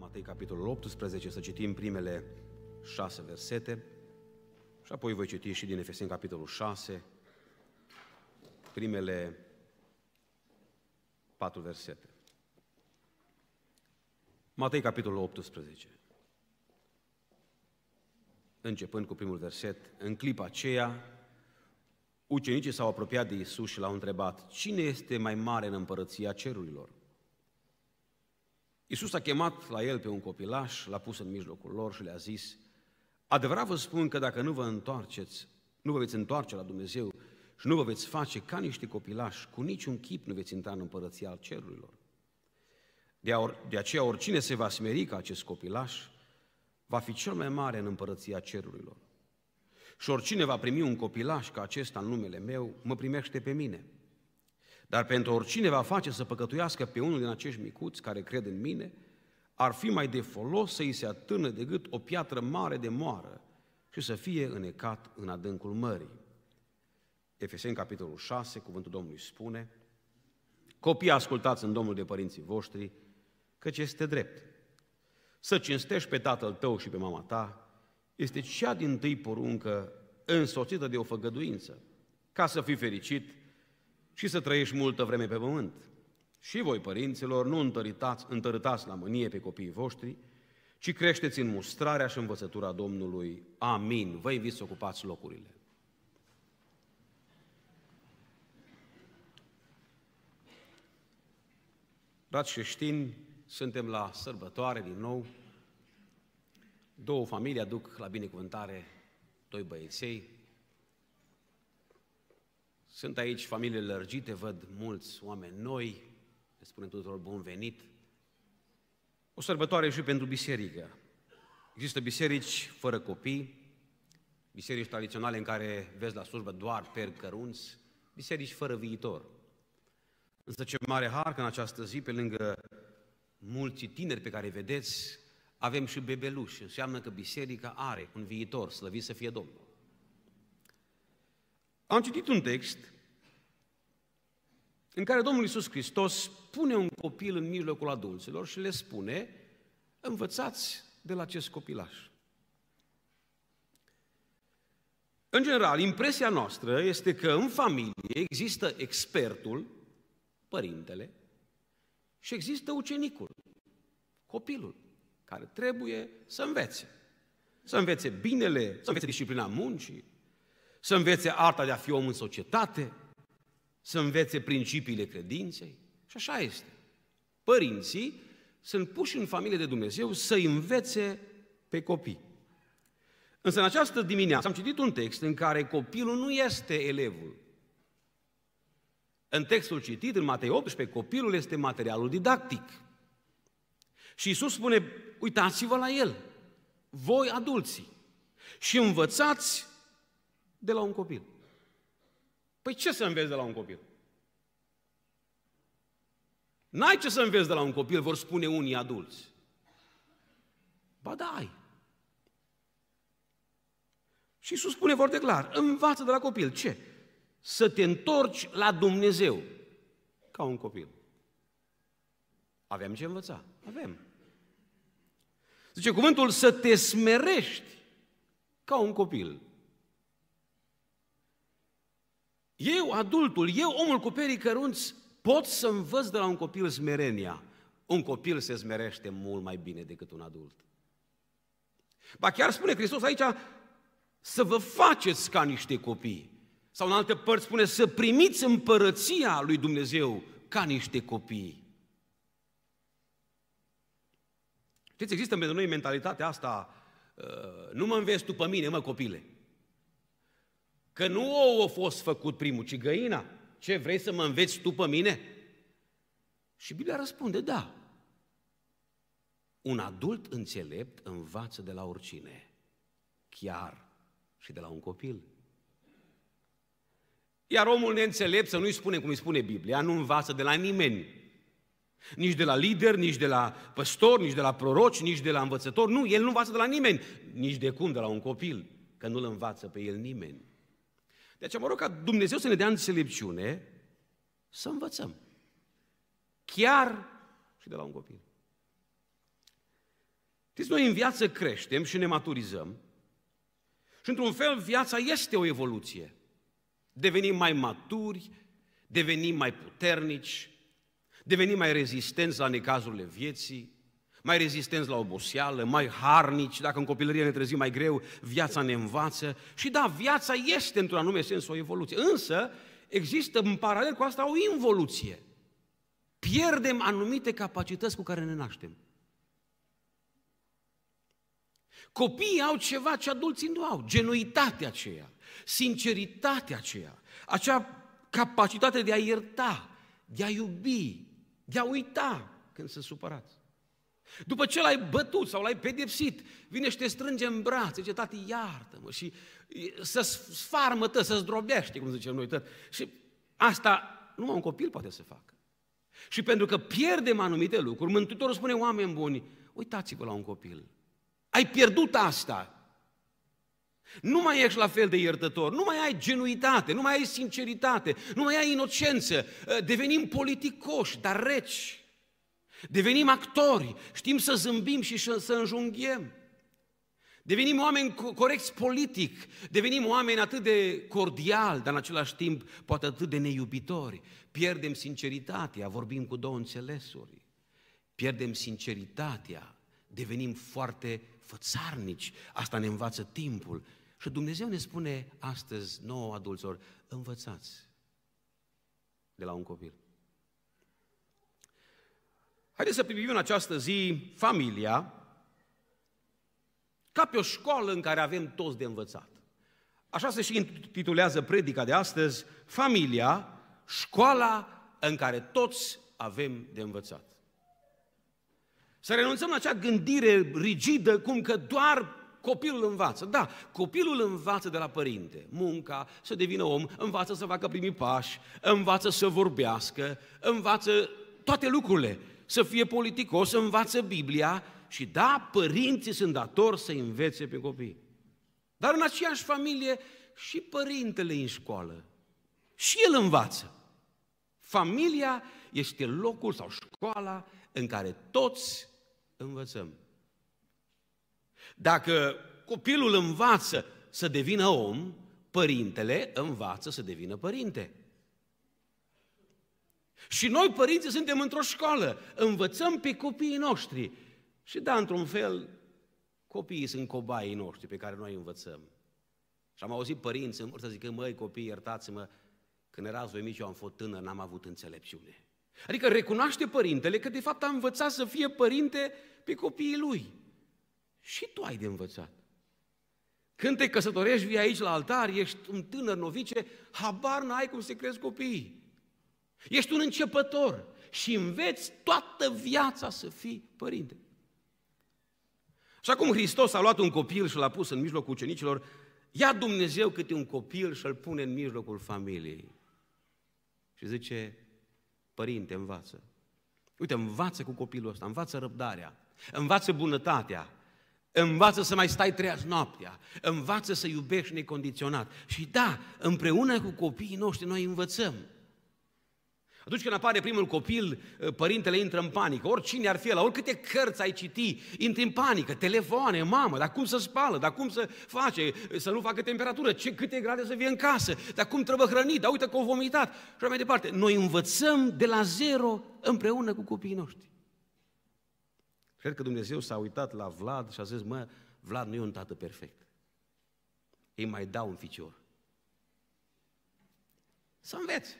Matei, capitolul 18, să citim primele șase versete și apoi voi citi și din Efeseni, capitolul 6, primele patru versete. Matei, capitolul 18. Începând cu primul verset, în clipa aceea, ucenicii s-au apropiat de Isus și l-au întrebat, cine este mai mare în împărăția cerurilor? Iisus a chemat la el pe un copilaș, l-a pus în mijlocul lor și le-a zis, adevărat vă spun că dacă nu vă întoarceți, nu vă veți întoarce la Dumnezeu și nu vă veți face ca niște copilași, cu niciun chip nu veți intra în împărăția al cerurilor. De, or, de aceea oricine se va smeri ca acest copilaș, va fi cel mai mare în împărăția cerurilor. Și oricine va primi un copilaș ca acesta în numele meu, mă primește pe mine – dar pentru oricine va face să păcătuiască pe unul din acești micuți care cred în mine, ar fi mai de folos să îi se atârnă de gât o piatră mare de moară și să fie înecat în adâncul mării. Efeseni, capitolul 6, cuvântul Domnului spune, Copii, ascultați în Domnul de părinții voștri, căci este drept. Să cinstești pe tatăl tău și pe mama ta este cea din tâi poruncă însoțită de o făgăduință, ca să fii fericit și să trăiești multă vreme pe pământ. Și voi, părinților, nu întăritați, întărâtați la mânie pe copiii voștri, ci creșteți în mustrarea și învățătura Domnului. Amin. Vă invit să ocupați locurile. Dragi creștini, suntem la sărbătoare din nou. Două familii aduc la binecuvântare doi băieței, sunt aici familii lărgite, văd mulți oameni noi, le spunem tuturor bun venit. O sărbătoare și pentru biserică. Există biserici fără copii, biserici tradiționale în care vezi la slujbă doar per cărunți, biserici fără viitor. Însă ce mare har că în această zi, pe lângă mulți tineri pe care îi vedeți, avem și bebeluși. Înseamnă că biserica are un viitor, slăvit să fie Domnul. Am citit un text în care Domnul Iisus Hristos pune un copil în mijlocul adulților și le spune, învățați de la acest copilaș. În general, impresia noastră este că în familie există expertul, părintele, și există ucenicul, copilul, care trebuie să învețe. Să învețe binele, să învețe disciplina muncii, să învețe arta de a fi om în societate, să învețe principiile credinței. Și așa este. Părinții sunt puși în familie de Dumnezeu să învețe pe copii. Însă în această dimineață am citit un text în care copilul nu este elevul. În textul citit, în Matei 18, copilul este materialul didactic. Și Isus spune, uitați-vă la el, voi adulții, și învățați de la un copil. Păi ce să înveți de la un copil? N-ai ce să înveți de la un copil, vor spune unii adulți. Ba da, ai. Și Iisus spune foarte clar, învață de la copil. Ce? Să te întorci la Dumnezeu ca un copil. Avem ce învăța? Avem. Zice cuvântul să te smerești ca un copil. Eu, adultul, eu, omul cu perii cărunți, pot să învăț de la un copil smerenia. Un copil se smerește mult mai bine decât un adult. Ba chiar spune Hristos aici să vă faceți ca niște copii. Sau în alte părți spune să primiți împărăția lui Dumnezeu ca niște copii. Știți, există pentru noi mentalitatea asta, uh, nu mă înveți tu pe mine, mă copile. Că nu ou a fost făcut primul, ci găina. Ce, vrei să mă înveți tu pe mine? Și Biblia răspunde, da. Un adult înțelept învață de la oricine, chiar și de la un copil. Iar omul neînțelept, să nu-i spune cum îi spune Biblia, nu învață de la nimeni. Nici de la lider, nici de la păstor, nici de la proroci, nici de la învățător. Nu, el nu învață de la nimeni, nici de cum de la un copil, că nu-l învață pe el nimeni. De aceea mă rog ca Dumnezeu să ne dea înțelepciune să învățăm. Chiar și de la un copil. Știți, noi în viață creștem și ne maturizăm și într-un fel viața este o evoluție. Devenim mai maturi, devenim mai puternici, devenim mai rezistenți la necazurile vieții, mai rezistenți la oboseală, mai harnici, dacă în copilărie ne trezim mai greu, viața ne învață. Și da, viața este într-un anume sens o evoluție, însă există în paralel cu asta o involuție. Pierdem anumite capacități cu care ne naștem. Copiii au ceva ce adulții nu au, genuitatea aceea, sinceritatea aceea, acea capacitate de a ierta, de a iubi, de a uita când sunt supărați. După ce l-ai bătut sau l-ai pedepsit, vine și te strânge în braț, zice, tati, iartă-mă, și să sfarmă tă, să zdrobește, cum zicem noi tăt. Și asta numai un copil poate să facă. Și pentru că pierdem anumite lucruri, Mântuitorul spune, oameni buni, uitați-vă la un copil. Ai pierdut asta. Nu mai ești la fel de iertător, nu mai ai genuitate, nu mai ai sinceritate, nu mai ai inocență. Devenim politicoși, dar reci. Devenim actori, știm să zâmbim și să înjunghiem. Devenim oameni corecți politic, devenim oameni atât de cordiali, dar în același timp poate atât de neiubitori. Pierdem sinceritatea, vorbim cu două înțelesuri. Pierdem sinceritatea, devenim foarte fățarnici. Asta ne învață timpul. Și Dumnezeu ne spune astăzi, nouă adulților, învățați de la un copil. Haideți să privim în această zi familia ca pe o școală în care avem toți de învățat. Așa se și intitulează predica de astăzi, familia, școala în care toți avem de învățat. Să renunțăm la acea gândire rigidă, cum că doar copilul învață. Da, copilul învață de la părinte. Munca, să devină om, învață să facă primii pași, învață să vorbească, învață toate lucrurile să fie politicos, să învață Biblia și da, părinții sunt datori să învețe pe copii. Dar în aceeași familie și părintele în școală. Și el învață. Familia este locul sau școala în care toți învățăm. Dacă copilul învață să devină om, părintele învață să devină părinte. Și noi, părinții, suntem într-o școală, învățăm pe copiii noștri. Și da, într-un fel, copiii sunt cobaii noștri pe care noi învățăm. Și am auzit părinți în să zică, măi copii, iertați-mă, când erați voi mici, eu am fost tânăr, n-am avut înțelepciune. Adică recunoaște părintele că de fapt a învățat să fie părinte pe copiii lui. Și tu ai de învățat. Când te căsătorești, vii aici la altar, ești un tânăr novice, habar n-ai cum se crezi copiii. Ești un începător și înveți toată viața să fii părinte. Și acum Hristos a luat un copil și l-a pus în mijlocul ucenicilor, ia Dumnezeu câte un copil și îl pune în mijlocul familiei. Și zice, părinte, învață. Uite, învață cu copilul ăsta, învață răbdarea, învață bunătatea, Învață să mai stai treaz noaptea, învață să iubești necondiționat. Și da, împreună cu copiii noștri noi învățăm. Atunci când apare primul copil, ă, părintele intră în panică. Oricine ar fi la oricâte cărți ai citi, intri în panică. Telefoane, mamă, dar cum să spală, dar cum să face, să nu facă temperatură, ce, câte grade să fie în casă, dar cum trebuie hrănit, dar uite că o vomitat. Și mai departe. Noi învățăm de la zero împreună cu copiii noștri. Cred că Dumnezeu s-a uitat la Vlad și a zis, mă, Vlad nu e un tată perfect. Îi mai dau un ficior. Să înveți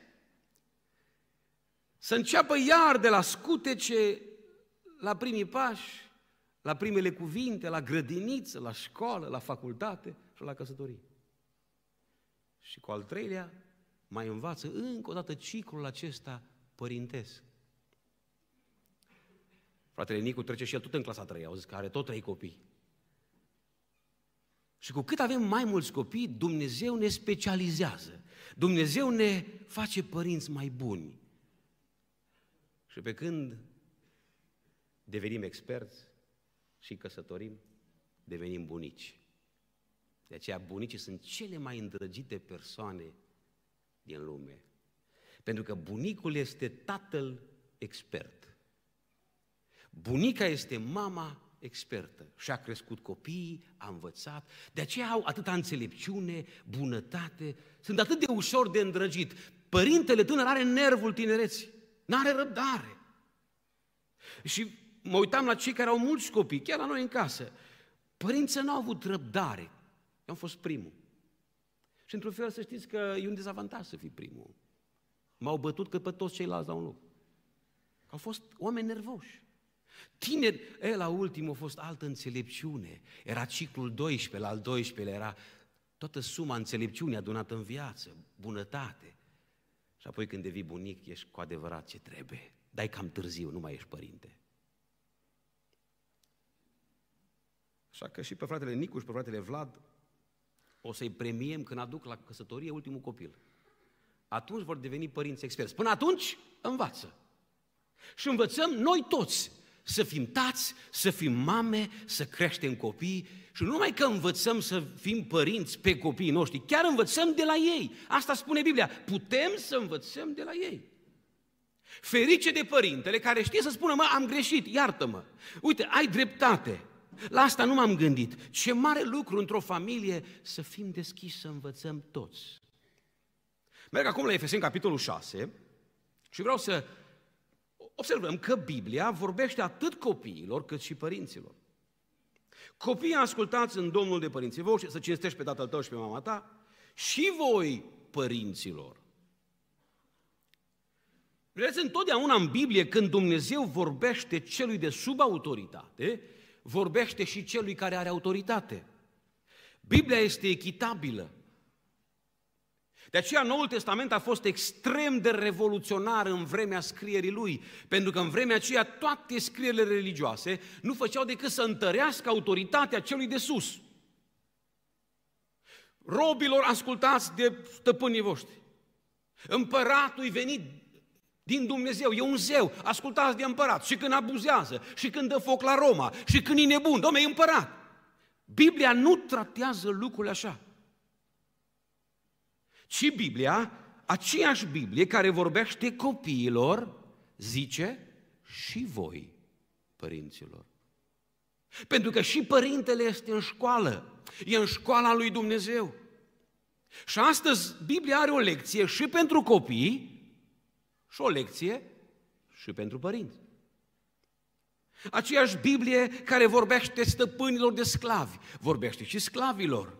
să înceapă iar de la scutece, la primii pași, la primele cuvinte, la grădiniță, la școală, la facultate și la căsătorie. Și cu al treilea, mai învață încă o dată ciclul acesta părintesc. Fratele Nicu trece și el tot în clasa 3, au zis că are tot trei copii. Și cu cât avem mai mulți copii, Dumnezeu ne specializează. Dumnezeu ne face părinți mai buni. Și pe când devenim experți și căsătorim, devenim bunici. De aceea bunicii sunt cele mai îndrăgite persoane din lume. Pentru că bunicul este tatăl expert. Bunica este mama expertă și-a crescut copiii, a învățat, de aceea au atâta înțelepciune, bunătate, sunt atât de ușor de îndrăgit. Părintele tânăr are nervul tinereții. N-are răbdare. Și mă uitam la cei care au mulți copii, chiar la noi în casă. Părinții nu au avut răbdare. Eu am fost primul. Și într-un fel să știți că e un dezavantaj să fii primul. M-au bătut că pe toți ceilalți la un loc. Au fost oameni nervoși. Tineri, el la ultim a fost altă înțelepciune. Era ciclul 12, la al 12 era toată suma înțelepciunii adunată în viață, bunătate. Și apoi când devii bunic, ești cu adevărat ce trebuie. Dai cam târziu, nu mai ești părinte. Așa că și pe fratele Nicu și pe fratele Vlad o să-i premiem când aduc la căsătorie ultimul copil. Atunci vor deveni părinți experți. Până atunci, învață. Și învățăm noi toți să fim tați, să fim mame, să creștem copii și nu numai că învățăm să fim părinți pe copiii noștri, chiar învățăm de la ei. Asta spune Biblia, putem să învățăm de la ei. Ferice de părintele care știe să spună, mă, am greșit, iartă-mă. Uite, ai dreptate. La asta nu m-am gândit. Ce mare lucru într-o familie să fim deschiși, să învățăm toți. Merg acum la Efeseni, capitolul 6, și vreau să observăm că Biblia vorbește atât copiilor cât și părinților. Copiii ascultați în Domnul de părinții voștri, să cinstești pe tatăl tău și pe mama ta, și voi părinților. Vedeți, întotdeauna în Biblie, când Dumnezeu vorbește celui de sub autoritate, vorbește și celui care are autoritate. Biblia este echitabilă. De aceea Noul Testament a fost extrem de revoluționar în vremea scrierii lui, pentru că în vremea aceea toate scrierile religioase nu făceau decât să întărească autoritatea celui de sus. Robilor ascultați de stăpânii voștri. Împăratul venit din Dumnezeu, e un zeu, ascultați de împărat și când abuzează, și când dă foc la Roma, și când e nebun, domne, e împărat. Biblia nu tratează lucrurile așa. Și Biblia, aceeași Biblie care vorbește copiilor, zice și voi, părinților. Pentru că și părintele este în școală, e în școala lui Dumnezeu. Și astăzi Biblia are o lecție și pentru copii și o lecție și pentru părinți. Aceeași Biblie care vorbește stăpânilor de sclavi, vorbește și sclavilor.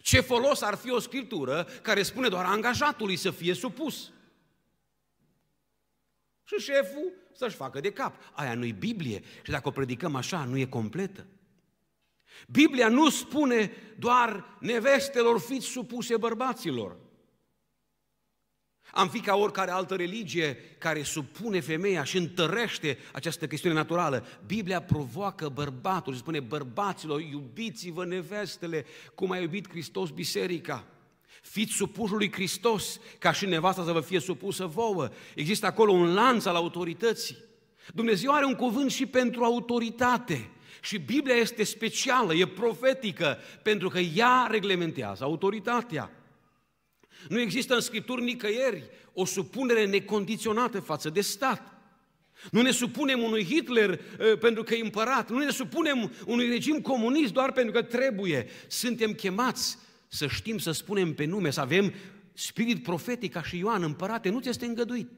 Ce folos ar fi o scriptură care spune doar angajatului să fie supus? Și șeful să-și facă de cap. Aia nu-i Biblie și dacă o predicăm așa, nu e completă. Biblia nu spune doar nevestelor fiți supuse bărbaților. Am fi ca oricare altă religie care supune femeia și întărește această chestiune naturală. Biblia provoacă bărbatul și spune bărbaților, iubiți-vă nevestele, cum a iubit Hristos biserica. Fiți supușul lui Hristos, ca și nevasta să vă fie supusă vouă. Există acolo un lanț al autorității. Dumnezeu are un cuvânt și pentru autoritate. Și Biblia este specială, e profetică, pentru că ea reglementează autoritatea. Nu există în Scripturi nicăieri o supunere necondiționată față de stat. Nu ne supunem unui Hitler uh, pentru că e împărat, nu ne supunem unui regim comunist doar pentru că trebuie. Suntem chemați să știm, să spunem pe nume, să avem spirit profetic ca și Ioan, împărate, nu ți este îngăduit.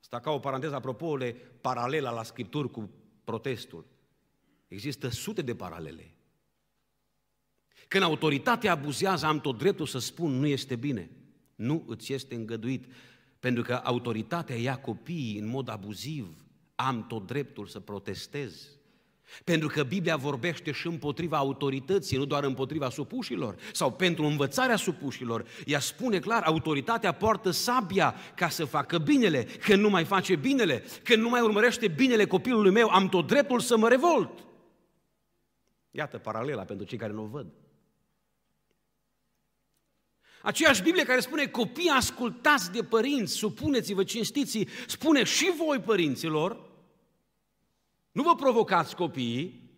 Asta ca o paranteză, apropo, le paralela la Scripturi cu protestul. Există sute de paralele. Când autoritatea abuzează, am tot dreptul să spun, nu este bine. Nu îți este îngăduit. Pentru că autoritatea ia copiii în mod abuziv. Am tot dreptul să protestez. Pentru că Biblia vorbește și împotriva autorității, nu doar împotriva supușilor, sau pentru învățarea supușilor. Ea spune clar, autoritatea poartă sabia ca să facă binele. Că nu mai face binele, Că nu mai urmărește binele copilului meu, am tot dreptul să mă revolt. Iată paralela pentru cei care nu o văd. Aceeași Biblie care spune copii ascultați de părinți, supuneți-vă cinstiții, spune și voi părinților, nu vă provocați copiii,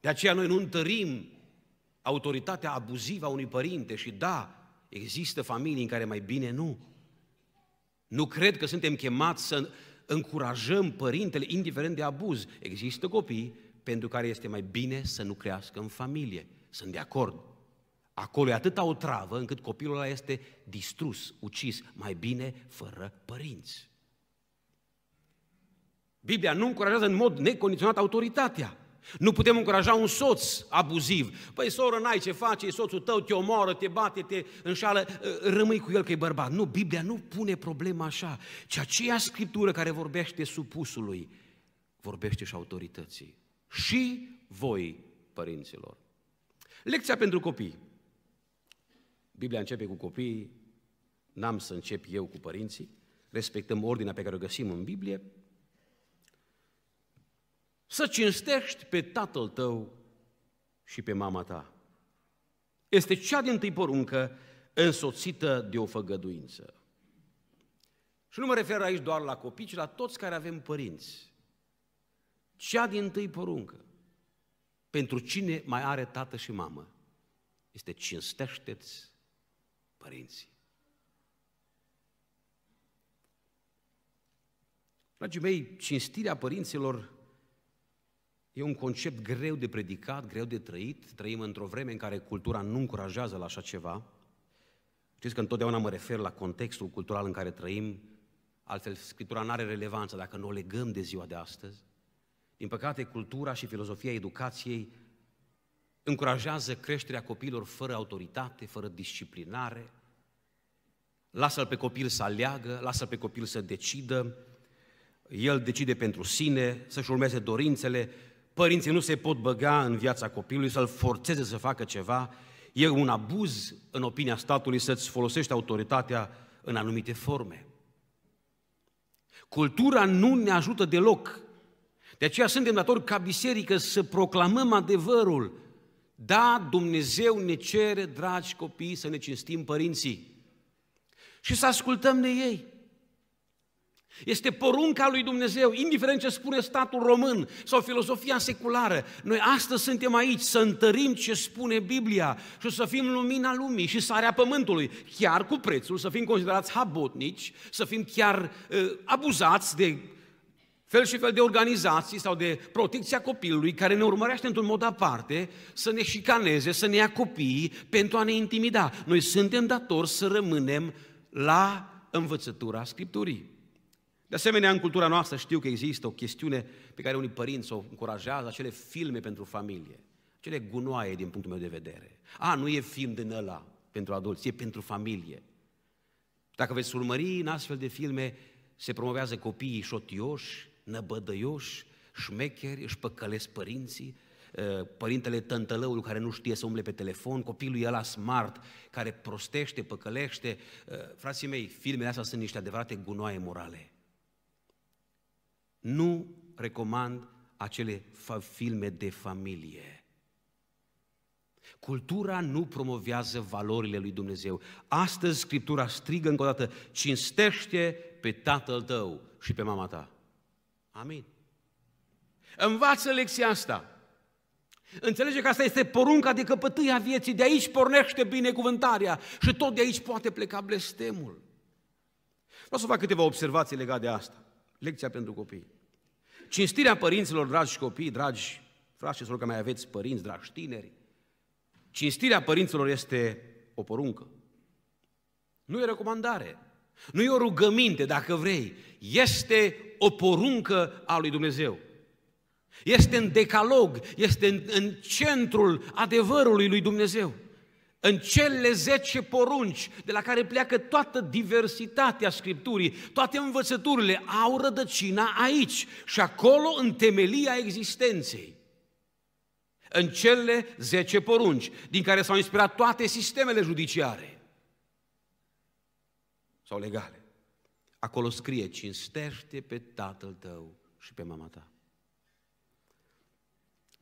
de aceea noi nu întărim autoritatea abuzivă a unui părinte și da, există familii în care mai bine nu. Nu cred că suntem chemați să încurajăm părintele, indiferent de abuz. Există copii pentru care este mai bine să nu crească în familie. Sunt de acord. Acolo e atâta o travă încât copilul ăla este distrus, ucis, mai bine fără părinți. Biblia nu încurajează în mod necondiționat autoritatea. Nu putem încuraja un soț abuziv. Păi, soră, n-ai ce face, e soțul tău, te omoară, te bate, te înșală, ă, rămâi cu el că e bărbat. Nu, Biblia nu pune problema așa, ci aceea scriptură care vorbește supusului, vorbește și autorității. Și voi, părinților. Lecția pentru copii. Biblia începe cu copiii, n-am să încep eu cu părinții, respectăm ordinea pe care o găsim în Biblie, să cinstești pe tatăl tău și pe mama ta. Este cea din tâi poruncă însoțită de o făgăduință. Și nu mă refer aici doar la copii, ci la toți care avem părinți. Cea din tâi poruncă. Pentru cine mai are tată și mamă, este cinstește-ți părinții. Dragii mei, cinstirea părinților e un concept greu de predicat, greu de trăit. Trăim într-o vreme în care cultura nu încurajează la așa ceva. Știți că întotdeauna mă refer la contextul cultural în care trăim, altfel Scriptura nu are relevanță dacă nu o legăm de ziua de astăzi. Din păcate, cultura și filozofia educației încurajează creșterea copiilor fără autoritate, fără disciplinare, lasă-l pe copil să aleagă, lasă-l pe copil să decidă, el decide pentru sine, să-și urmeze dorințele, părinții nu se pot băga în viața copilului, să-l forțeze să facă ceva, e un abuz în opinia statului să-ți folosești autoritatea în anumite forme. Cultura nu ne ajută deloc. De aceea suntem datori ca biserică să proclamăm adevărul, da, Dumnezeu ne cere, dragi copii, să ne cinstim părinții și să ascultăm de ei. Este porunca lui Dumnezeu, indiferent ce spune statul român sau filozofia seculară. Noi astăzi suntem aici să întărim ce spune Biblia și să fim lumina lumii și sarea pământului, chiar cu prețul, să fim considerați habotnici, să fim chiar uh, abuzați de fel și fel de organizații sau de protecția copilului care ne urmărește într-un mod aparte să ne șicaneze, să ne ia copiii pentru a ne intimida. Noi suntem datori să rămânem la învățătura Scripturii. De asemenea, în cultura noastră știu că există o chestiune pe care unii părinți o încurajează, acele filme pentru familie, acele gunoaie din punctul meu de vedere. A, nu e film din ăla pentru adulți, e pentru familie. Dacă veți urmări în astfel de filme, se promovează copiii șotioși, năbădăioși, șmecheri, își păcălesc părinții, ă, părintele tântălăul care nu știe să umble pe telefon, copilul ăla smart care prostește, păcălește. Ă, frații mei, filmele astea sunt niște adevărate gunoaie morale. Nu recomand acele filme de familie. Cultura nu promovează valorile lui Dumnezeu. Astăzi Scriptura strigă încă o dată, cinstește pe tatăl tău și pe mama ta. Amin. Învață lecția asta. Înțelege că asta este porunca de căpătâia vieții, de aici pornește binecuvântarea și tot de aici poate pleca blestemul. Vreau să fac câteva observații legate de asta. Lecția pentru copii. Cinstirea părinților, dragi copii, dragi frați și sorori, că mai aveți părinți, dragi tineri, cinstirea părinților este o poruncă. Nu e recomandare. Nu e o rugăminte, dacă vrei, este o poruncă a lui Dumnezeu. Este în decalog, este în, în centrul adevărului lui Dumnezeu. În cele zece porunci de la care pleacă toată diversitatea Scripturii, toate învățăturile au rădăcina aici și acolo în temelia existenței. În cele zece porunci, din care s-au inspirat toate sistemele judiciare sau legale. Acolo scrie, cinstește pe tatăl tău și pe mama ta.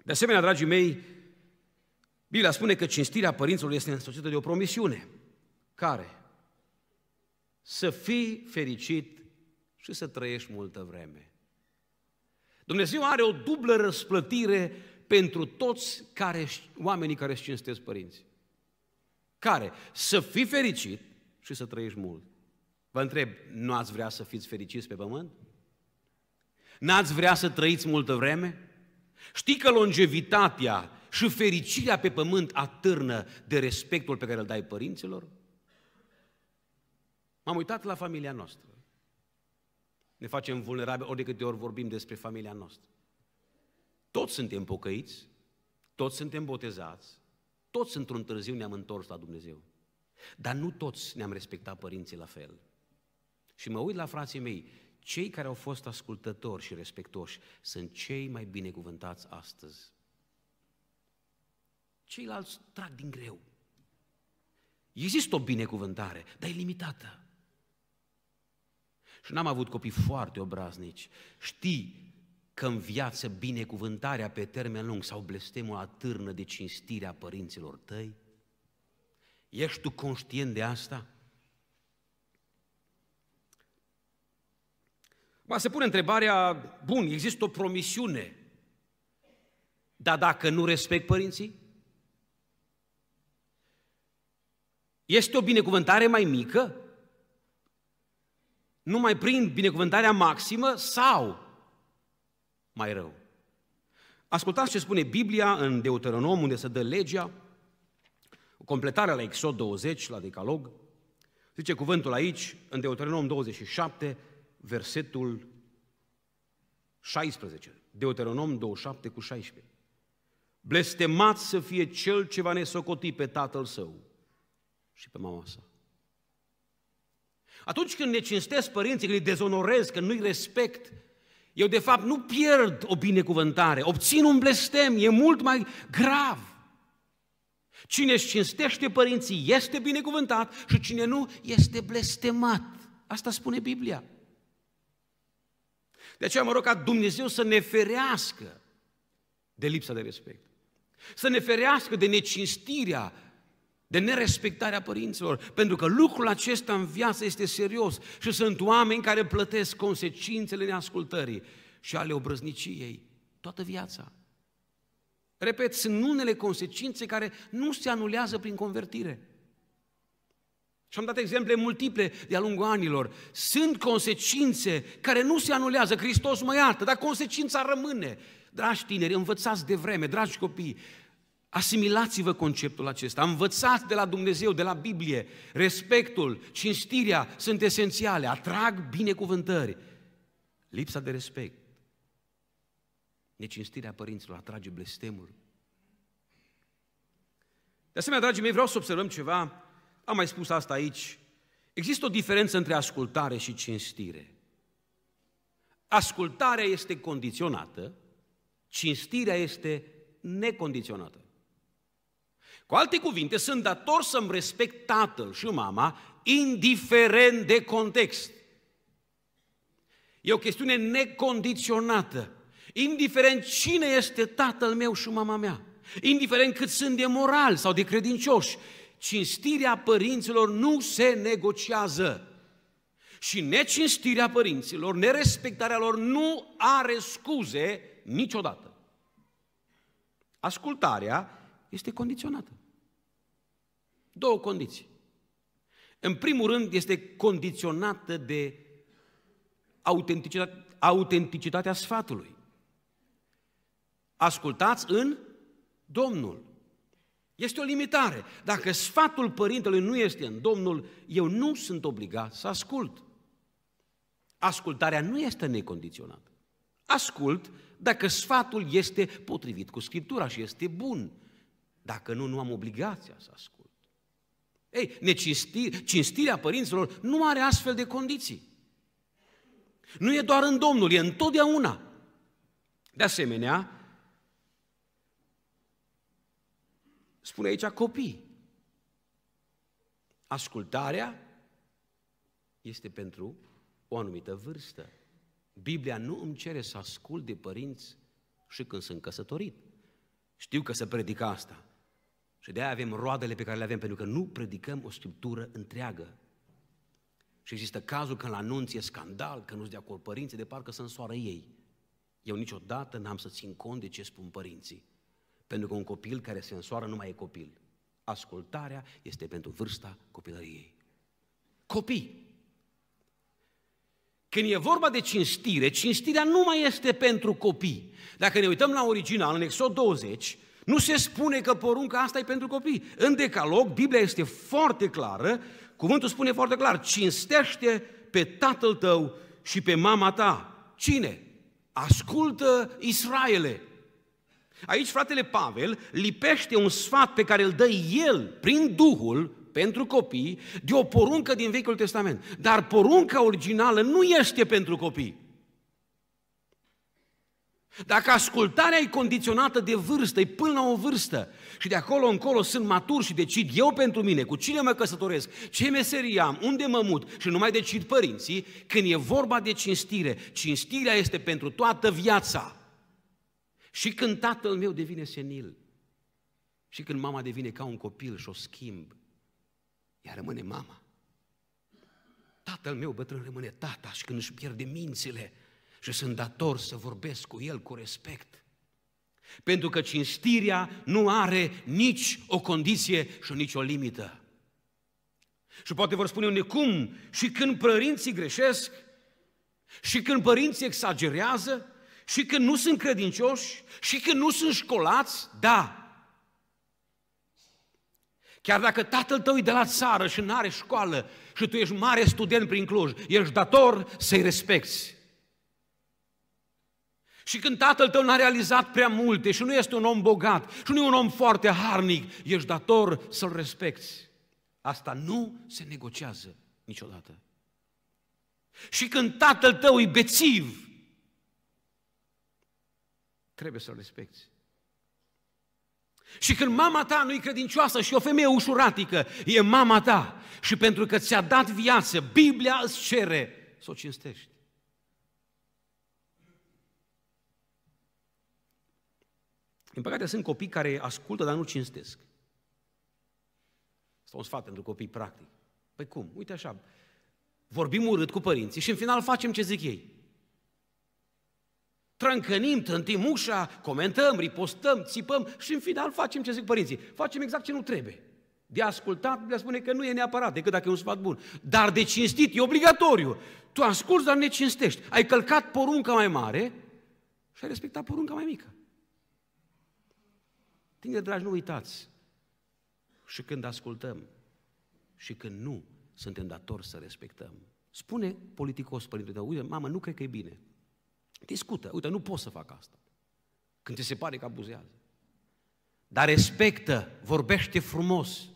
De asemenea, dragii mei, Biblia spune că cinstirea părinților este însoțită de o promisiune. Care? Să fii fericit și să trăiești multă vreme. Dumnezeu are o dublă răsplătire pentru toți care, oamenii care își cinstesc părinții. Care? Să fii fericit și să trăiești mult. Vă întreb, nu ați vrea să fiți fericiți pe pământ? N-ați vrea să trăiți multă vreme? Știi că longevitatea și fericirea pe pământ atârnă de respectul pe care îl dai părinților? M-am uitat la familia noastră. Ne facem vulnerabili ori de câte ori vorbim despre familia noastră. Toți suntem pocăiți, toți suntem botezați, toți într-un târziu ne-am întors la Dumnezeu. Dar nu toți ne-am respectat părinții la fel. Și mă uit la frații mei, cei care au fost ascultători și respectoși sunt cei mai binecuvântați astăzi. Ceilalți trag din greu. Există o binecuvântare, dar e limitată. Și n-am avut copii foarte obraznici. Știi că în viață binecuvântarea pe termen lung sau blestemul atârnă de cinstirea părinților tăi? Ești tu conștient de asta? Ba, se pune întrebarea, bun, există o promisiune, dar dacă nu respect părinții? Este o binecuvântare mai mică? nu mai prin binecuvântarea maximă sau mai rău? Ascultați ce spune Biblia în Deuteronom, unde se dă legea, completare la Exod 20, la Decalog. Zice cuvântul aici, în Deuteronom 27, versetul 16, Deuteronom 27 cu 16. Blestemat să fie cel ce va nesocoti pe tatăl său și pe mama sa. Atunci când ne cinstesc părinții, când îi dezonorez, când nu-i respect, eu de fapt nu pierd o binecuvântare, obțin un blestem, e mult mai grav. Cine își cinstește părinții este binecuvântat și cine nu este blestemat. Asta spune Biblia. De aceea mă rog ca Dumnezeu să ne ferească de lipsa de respect. Să ne ferească de necinstirea, de nerespectarea părinților. Pentru că lucrul acesta în viață este serios și sunt oameni care plătesc consecințele neascultării și ale obrăzniciei toată viața. Repet, sunt unele consecințe care nu se anulează prin convertire. Și am dat exemple multiple de-a lungul anilor. Sunt consecințe care nu se anulează, Hristos mă iartă, dar consecința rămâne. Dragi tineri, învățați de vreme, dragi copii, asimilați-vă conceptul acesta, învățați de la Dumnezeu, de la Biblie, respectul, cinstirea sunt esențiale, atrag binecuvântări. Lipsa de respect, necinstirea părinților atrage blestemul. De asemenea, dragii mei, vreau să observăm ceva am mai spus asta aici. Există o diferență între ascultare și cinstire. Ascultarea este condiționată, cinstirea este necondiționată. Cu alte cuvinte, sunt dator să-mi respect tatăl și mama, indiferent de context. E o chestiune necondiționată. Indiferent cine este tatăl meu și mama mea, indiferent cât sunt de moral sau de credincioși, cinstirea părinților nu se negociază. Și necinstirea părinților, nerespectarea lor nu are scuze niciodată. Ascultarea este condiționată. Două condiții. În primul rând, este condiționată de autenticitate, autenticitatea sfatului. Ascultați în Domnul. Este o limitare. Dacă sfatul părintelui nu este în Domnul, eu nu sunt obligat să ascult. Ascultarea nu este necondiționată. Ascult dacă sfatul este potrivit cu Scriptura și este bun. Dacă nu, nu am obligația să ascult. Ei, cinstirea părinților nu are astfel de condiții. Nu e doar în Domnul, e întotdeauna. De asemenea, spune aici copii. Ascultarea este pentru o anumită vârstă. Biblia nu îmi cere să ascult de părinți și când sunt căsătorit. Știu că se predică asta. Și de-aia avem roadele pe care le avem, pentru că nu predicăm o scriptură întreagă. Și există cazul când la e scandal, că nu-ți de acord părinții, de parcă să însoară ei. Eu niciodată n-am să țin cont de ce spun părinții. Pentru că un copil care se însoară nu mai e copil. Ascultarea este pentru vârsta copilăriei. Copii! Când e vorba de cinstire, cinstirea nu mai este pentru copii. Dacă ne uităm la original, în Exod 20, nu se spune că porunca asta e pentru copii. În decalog, Biblia este foarte clară, cuvântul spune foarte clar, cinstește pe tatăl tău și pe mama ta. Cine? Ascultă Israele. Aici fratele Pavel lipește un sfat pe care îl dă el prin Duhul pentru copii de o poruncă din Vechiul Testament. Dar porunca originală nu este pentru copii. Dacă ascultarea e condiționată de vârstă, e până la o vârstă și de acolo încolo sunt matur și decid eu pentru mine cu cine mă căsătoresc, ce meserie am, unde mă mut și nu mai decid părinții, când e vorba de cinstire, cinstirea este pentru toată viața. Și când tatăl meu devine senil, și când mama devine ca un copil și o schimb, ea rămâne mama. Tatăl meu bătrân rămâne tata și când își pierde mințile și sunt dator să vorbesc cu el cu respect. Pentru că cinstirea nu are nici o condiție și nici o limită. Și poate vor spune unii cum și când părinții greșesc, și când părinții exagerează, și când nu sunt credincioși, și când nu sunt școlați, da. Chiar dacă tatăl tău e de la țară și nu are școală și tu ești mare student prin Cluj, ești dator să-i respecti. Și când tatăl tău n-a realizat prea multe și nu este un om bogat și nu e un om foarte harnic, ești dator să-l respecti. Asta nu se negociază niciodată. Și când tatăl tău e bețiv trebuie să o respecti. Și când mama ta nu e credincioasă și o femeie ușuratică, e mama ta. Și pentru că ți-a dat viață, Biblia îți cere să o cinstești. Din păcate sunt copii care ascultă, dar nu cinstesc. Asta un sfat pentru copii, practic. Păi cum? Uite așa, vorbim urât cu părinții și în final facem ce zic ei trâncănim, trântim ușa, comentăm, ripostăm, țipăm și în final facem ce zic părinții. Facem exact ce nu trebuie. De ascultat, Biblia spune că nu e neapărat, decât dacă e un sfat bun. Dar de cinstit e obligatoriu. Tu asculți, dar ne cinstești. Ai călcat porunca mai mare și ai respectat porunca mai mică. Tineri dragi, nu uitați. Și când ascultăm și când nu, suntem datori să respectăm. Spune politicos părintele tău, uite, mamă, nu cred că e bine. Discută. Uite, nu pot să fac asta. Când ți se pare că abuzează. Dar respectă, vorbește frumos.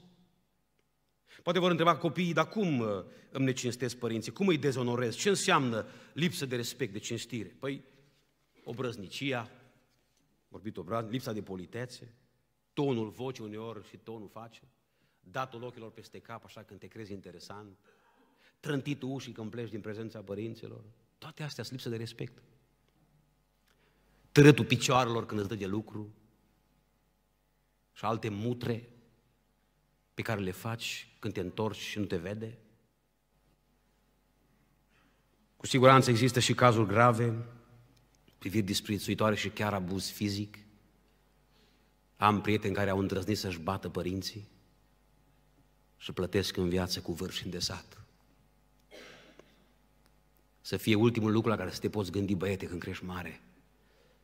Poate vor întreba copiii, dar cum uh, îmi necinstesc părinții? Cum îi dezonorez? Ce înseamnă lipsă de respect, de cinstire? Păi, obrăznicia, vorbit obraz, lipsa de politețe, tonul vocii uneori și tonul face, datul ochilor peste cap, așa când te crezi interesant, trântitul ușii când pleci din prezența părinților. Toate astea sunt lipsă de respect târâtul picioarelor când îți dă de lucru și alte mutre pe care le faci când te întorci și nu te vede. Cu siguranță există și cazuri grave, priviri disprețuitoare și chiar abuz fizic. Am prieteni care au îndrăznit să-și bată părinții și plătesc în viață cu vârf și de sat. Să fie ultimul lucru la care să te poți gândi, băiete, când crești mare –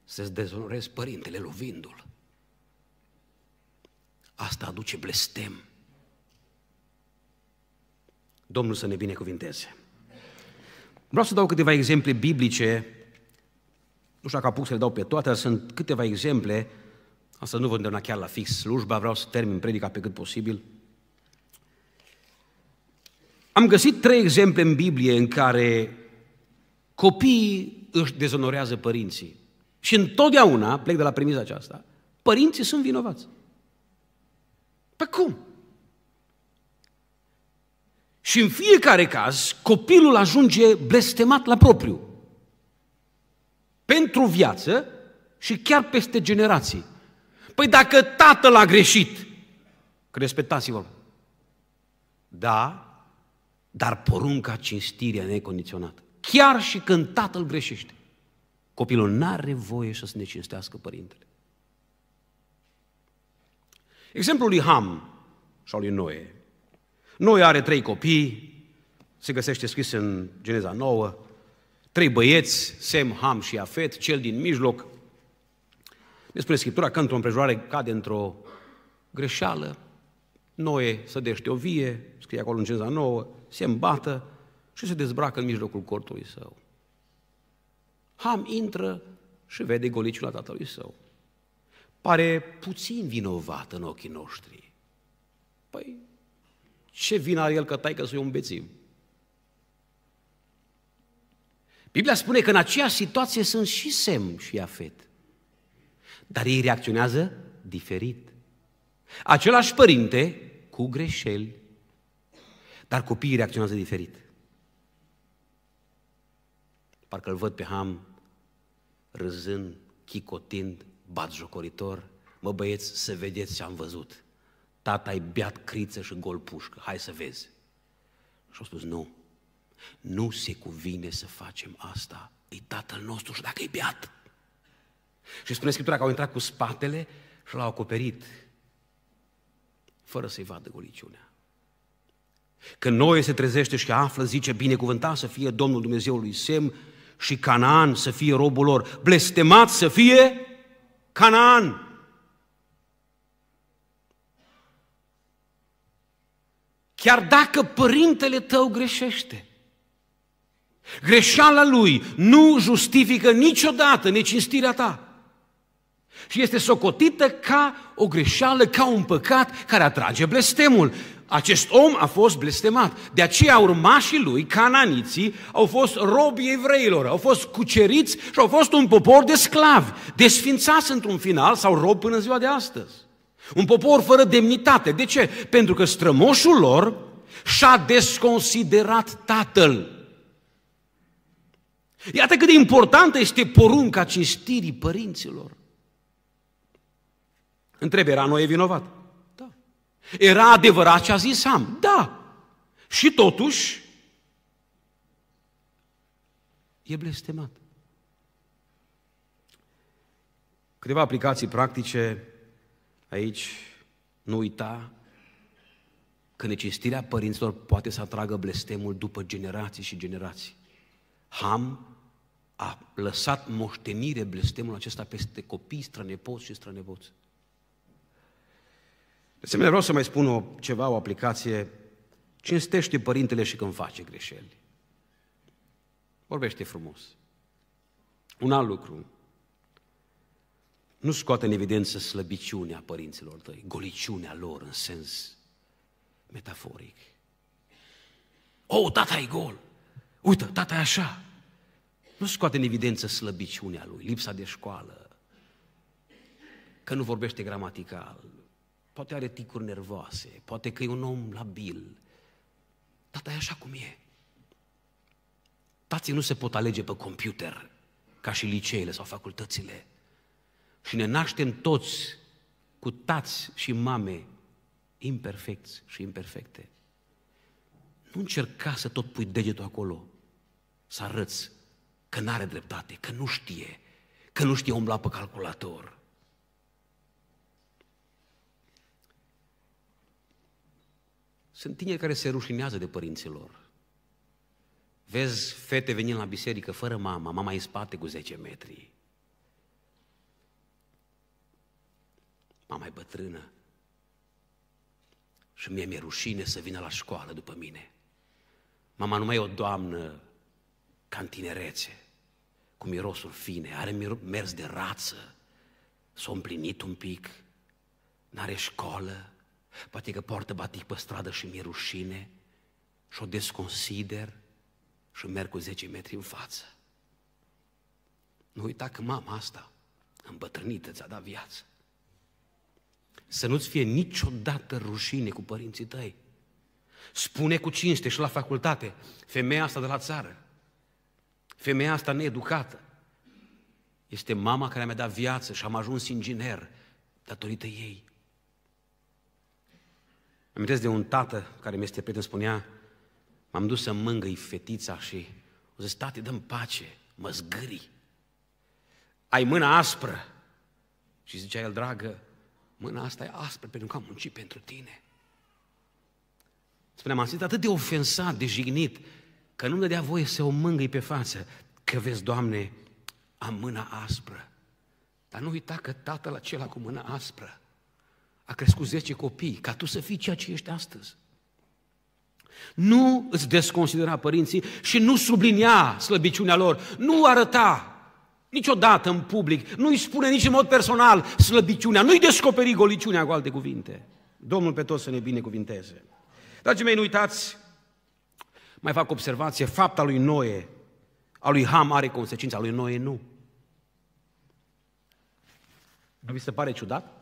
să-ți dezonorezi părintele lovindu-l. Asta aduce blestem. Domnul să ne binecuvinteze. Vreau să dau câteva exemple biblice, nu știu dacă apuc să le dau pe toate, dar sunt câteva exemple, asta nu vă îndemna chiar la fix slujba, vreau să termin predica pe cât posibil. Am găsit trei exemple în Biblie în care copiii își dezonorează părinții. Și întotdeauna, plec de la premiza aceasta, părinții sunt vinovați. Pe cum? Și în fiecare caz, copilul ajunge blestemat la propriu. Pentru viață și chiar peste generații. Păi dacă tatăl a greșit, respectați-vă. Da, dar porunca cinstirea necondiționată. Chiar și când tatăl greșește. Copilul nu are voie să se necinstească părintele. Exemplul lui Ham și al lui Noe. Noe are trei copii, se găsește scris în Geneza 9, trei băieți, Sem, Ham și Afet, cel din mijloc. Ne spune Scriptura că într-o împrejurare cade într-o greșeală, Noe sădește o vie, scrie acolo în Geneza 9, se îmbată și se dezbracă în mijlocul cortului său. Ham intră și vede goliciul la tatălui său. Pare puțin vinovat în ochii noștri. Păi, ce vin are el că că să-i umbețim? Biblia spune că în aceeași situație sunt și Sem și Afet. Dar ei reacționează diferit. Același părinte cu greșeli, dar copiii reacționează diferit. Parcă îl văd pe Ham râzând, chicotind, jocoritor. Mă băieți, să vedeți ce am văzut. Tata ai beat criță și gol pușcă, hai să vezi. Și au spus, nu, nu se cuvine să facem asta. E tatăl nostru și dacă e beat. Și spune Scriptura că au intrat cu spatele și l-au acoperit fără să-i vadă goliciunea. Când Noe se trezește și află, zice, binecuvântat să fie Domnul Dumnezeului Sem, și Canaan să fie robul lor. Blestemat să fie Canaan. Chiar dacă părintele tău greșește, greșeala lui nu justifică niciodată necinstirea ta. Și este socotită ca o greșeală, ca un păcat care atrage blestemul. Acest om a fost blestemat. De aceea urmașii lui, cananiții, au fost robi evreilor, au fost cuceriți și au fost un popor de sclavi, desfințați într-un final sau rob până în ziua de astăzi. Un popor fără demnitate. De ce? Pentru că strămoșul lor și-a desconsiderat tatăl. Iată cât de importantă este porunca cinstirii părinților. Întreberea, noi e vinovat. Era adevărat ce a zis Sam? Da. Și totuși, e blestemat. Câteva aplicații practice aici, nu uita că necistirea părinților poate să atragă blestemul după generații și generații. Ham a lăsat moștenire blestemul acesta peste copii, strănepoți și strănepoți asemenea, vreau să mai spun o, ceva, o aplicație. Cinstește părintele și când face greșeli. Vorbește frumos. Un alt lucru. Nu scoate în evidență slăbiciunea părinților tăi, goliciunea lor în sens metaforic. O, tata e gol! Uite, tata e așa! Nu scoate în evidență slăbiciunea lui, lipsa de școală, că nu vorbește gramatical, Poate are ticuri nervoase, poate că e un om labil. Tata e așa cum e. Tații nu se pot alege pe computer, ca și liceele sau facultățile. Și ne naștem toți cu tați și mame imperfecți și imperfecte. Nu încerca să tot pui degetul acolo, să arăți că nu are dreptate, că nu știe, că nu știe umbla pe calculator, Sunt tineri care se rușinează de părinților. Vezi fete venind la biserică fără mama, mama în spate cu 10 metri. Mama e bătrână. Și mie mi-e rușine să vină la școală după mine. Mama nu mai e o doamnă ca în tinerețe, cu mirosul fine, are mers de rață, s-a împlinit un pic, n-are școală, Poate că poartă batic pe stradă și mi-e rușine și o desconsider și merg cu 10 metri în față. Nu uita că mama asta, îmbătrânită, ți-a dat viață. Să nu-ți fie niciodată rușine cu părinții tăi. Spune cu cinste și la facultate, femeia asta de la țară, femeia asta needucată, este mama care mi-a dat viață și am ajuns inginer datorită ei. Amintesc de un tată care mi-este prieten, spunea, m-am dus să mângâi fetița și o zis, tate, dă-mi pace, mă zgâri. Ai mâna aspră. Și zicea el, dragă, mâna asta e aspră pentru că am muncit pentru tine. Spuneam, am simțit atât de ofensat, de jignit, că nu-mi dădea voie să o mângâi pe față, că vezi, Doamne, am mâna aspră. Dar nu uita că tatăl acela cu mâna aspră a crescut 10 copii, ca tu să fii ceea ce ești astăzi. Nu îți desconsidera părinții și nu sublinia slăbiciunea lor, nu arăta niciodată în public, nu îi spune nici în mod personal slăbiciunea, nu îi descoperi goliciunea cu alte cuvinte. Domnul pe toți să ne binecuvinteze. Dragii mei, nu uitați, mai fac observație, fapta lui Noe, a lui Ham are consecința, a lui Noe nu. Nu vi se pare ciudat?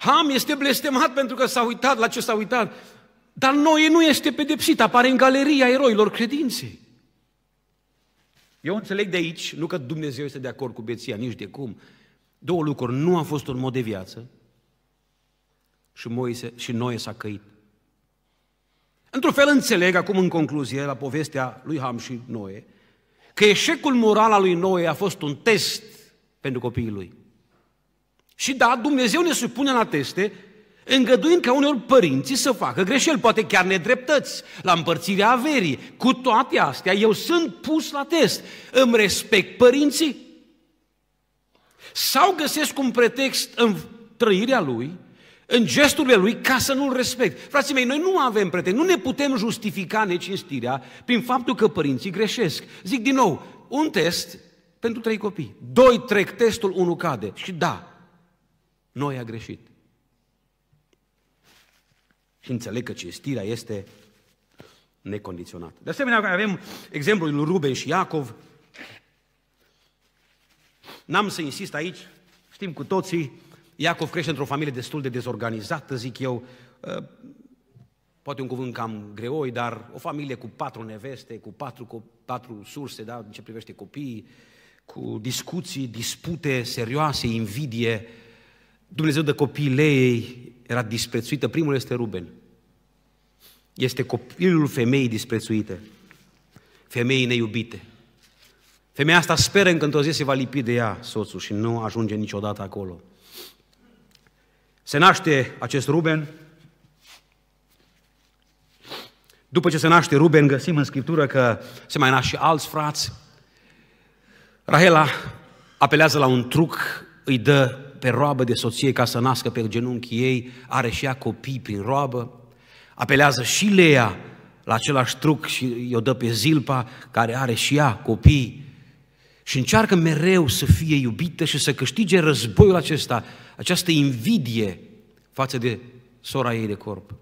Ham este blestemat pentru că s-a uitat la ce s-a uitat. Dar Noe nu este pedepsit, apare în galeria eroilor credinței. Eu înțeleg de aici, nu că Dumnezeu este de acord cu beția, nici de cum. Două lucruri, nu a fost un mod de viață și, Moise, și Noe s-a căit. Într-un fel înțeleg acum în concluzie la povestea lui Ham și Noe, că eșecul moral al lui Noe a fost un test pentru copiii lui. Și da, Dumnezeu ne supune la teste, îngăduind ca uneori părinții să facă greșeli, poate chiar nedreptăți, la împărțirea averii. Cu toate astea, eu sunt pus la test. Îmi respect părinții? Sau găsesc un pretext în trăirea lui, în gesturile lui, ca să nu-l respect. Frații mei, noi nu avem pretext, nu ne putem justifica necinstirea prin faptul că părinții greșesc. Zic din nou, un test pentru trei copii. Doi trec testul, unul cade. Și da, noi a greșit. Și înțeleg că cestirea este necondiționată. De asemenea, avem exemplul lui Ruben și Iacov. N-am să insist aici, știm cu toții, Iacov crește într-o familie destul de dezorganizată, zic eu, ă, poate un cuvânt cam greoi, dar o familie cu patru neveste, cu patru, cu patru surse, da, în ce privește copiii, cu discuții, dispute serioase, invidie, uh, Dumnezeu de copii, ei era disprețuită. Primul este Ruben. Este copilul femeii disprețuite. Femeii neiubite. Femeia asta speră încă într-o zi se va lipi de ea soțul și nu ajunge niciodată acolo. Se naște acest Ruben. După ce se naște Ruben, găsim în Scriptură că se mai naște și alți frați. Rahela apelează la un truc, îi dă pe roabă de soție ca să nască pe genunchi ei, are și ea copii prin roabă, apelează și Lea la același truc și o dă pe Zilpa, care are și ea copii, și încearcă mereu să fie iubită și să câștige războiul acesta, această invidie față de sora ei de corp.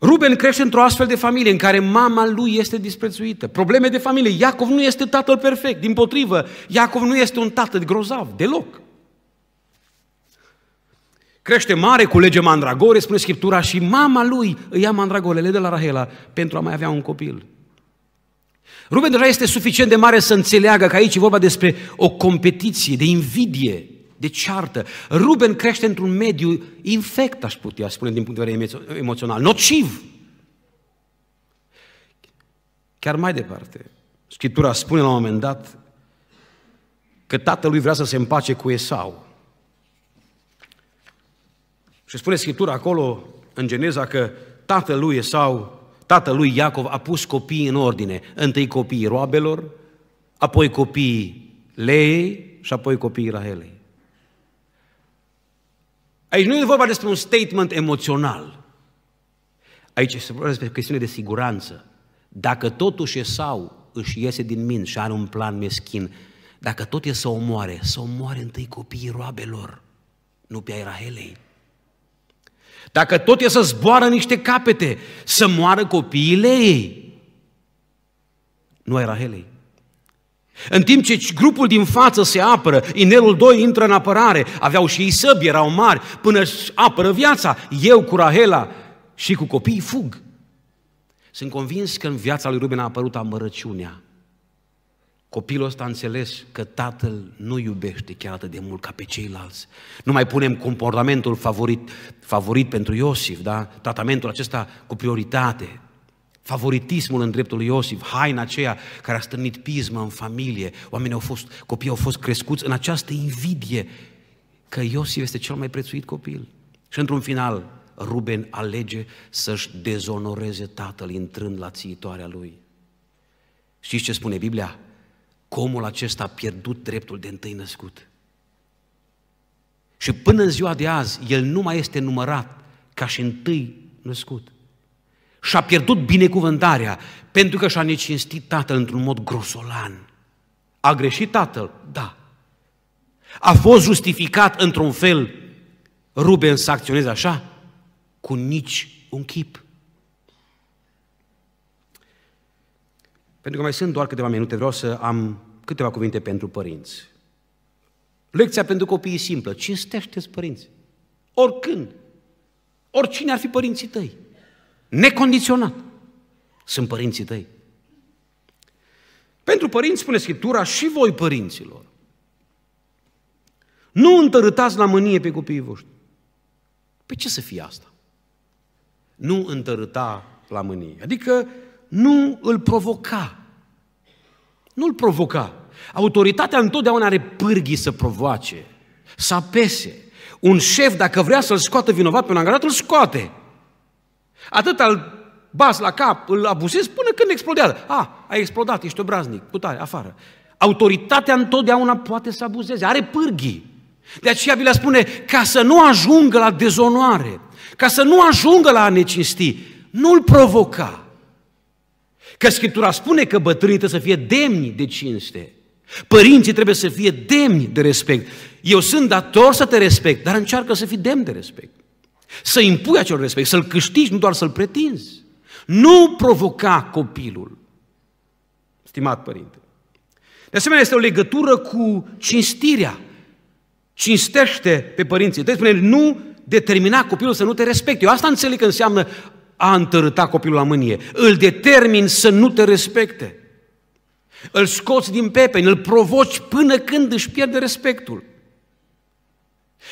Ruben crește într-o astfel de familie în care mama lui este disprețuită. Probleme de familie. Iacov nu este tatăl perfect. Din potrivă, Iacov nu este un tată grozav, deloc. Crește mare, culege mandragore, spune Scriptura, și mama lui îi ia mandragorele de la Rahela pentru a mai avea un copil. Ruben deja este suficient de mare să înțeleagă că aici e vorba despre o competiție, de invidie, de ceartă. Ruben crește într-un mediu infect, aș putea spune, din punct de vedere emoțional, nociv. Chiar mai departe, Scriptura spune la un moment dat că tatălui vrea să se împace cu Esau. Și spune Scriptura acolo, în Geneza, că tatălui Esau, tatălui Iacov a pus copiii în ordine. Întâi copiii roabelor, apoi copiii Leei și apoi copiii Rahelei. Aici nu e vorba despre un statement emoțional. Aici este vorba despre chestiune de siguranță. Dacă totuși sau își iese din min și are un plan meschin, dacă tot e să omoare, să omoare întâi copiii roabelor, nu pe Rahelei. Dacă tot e să zboară niște capete, să moară copiii ei, nu ai Rahelei. În timp ce grupul din față se apără, inelul 2 intră în apărare, aveau și ei săbi, erau mari, până își apără viața. Eu cu Rahela și cu copiii fug. Sunt convins că în viața lui Ruben a apărut amărăciunea. Copilul ăsta a înțeles că tatăl nu iubește chiar atât de mult ca pe ceilalți. Nu mai punem comportamentul favorit, favorit pentru Iosif, da? tratamentul acesta cu prioritate favoritismul în dreptul lui Iosif, haina aceea care a stârnit pismă în familie, oamenii au fost, copiii au fost crescuți în această invidie că Iosif este cel mai prețuit copil. Și într-un final, Ruben alege să-și dezonoreze tatăl intrând la țiitoarea lui. Știți ce spune Biblia? Comul acesta a pierdut dreptul de întâi născut. Și până în ziua de azi, el nu mai este numărat ca și întâi născut și-a pierdut binecuvântarea pentru că și-a necinstit tatăl într-un mod grosolan. A greșit tatăl? Da. A fost justificat într-un fel Ruben să acționeze așa? Cu nici un chip. Pentru că mai sunt doar câteva minute, vreau să am câteva cuvinte pentru părinți. Lecția pentru copii e simplă. Cinstește-ți părinți. Oricând. Oricine ar fi părinții tăi. Necondiționat. Sunt părinții tăi. Pentru părinți spune Scriptura și voi părinților. Nu întărâtați la mânie pe copiii voștri. Pe ce să fie asta? Nu întărâta la mânie. Adică nu îl provoca. Nu îl provoca. Autoritatea întotdeauna are pârghii să provoace, să apese. Un șef, dacă vrea să-l scoată vinovat pe un angajat, îl scoate. Atât al bas la cap, îl abusezi până când explodează. A, ah, a explodat, ești obraznic, putare, afară. Autoritatea întotdeauna poate să abuzeze, are pârghii. De aceea Biblia spune, ca să nu ajungă la dezonoare, ca să nu ajungă la a necinsti, nu-l provoca. Că Scriptura spune că bătrânii trebuie să fie demni de cinste. Părinții trebuie să fie demni de respect. Eu sunt dator să te respect, dar încearcă să fii demn de respect. Să impui acel respect, să-l câștigi, nu doar să-l pretinzi. Nu provoca copilul, stimat părinte. De asemenea, este o legătură cu cinstirea. Cinstește pe părinții Deci, spune, nu determina copilul să nu te respecte. Eu asta înțeleg că înseamnă a întărâta copilul la mânie. Îl determin să nu te respecte. Îl scoți din pepe, îl provoci până când își pierde respectul.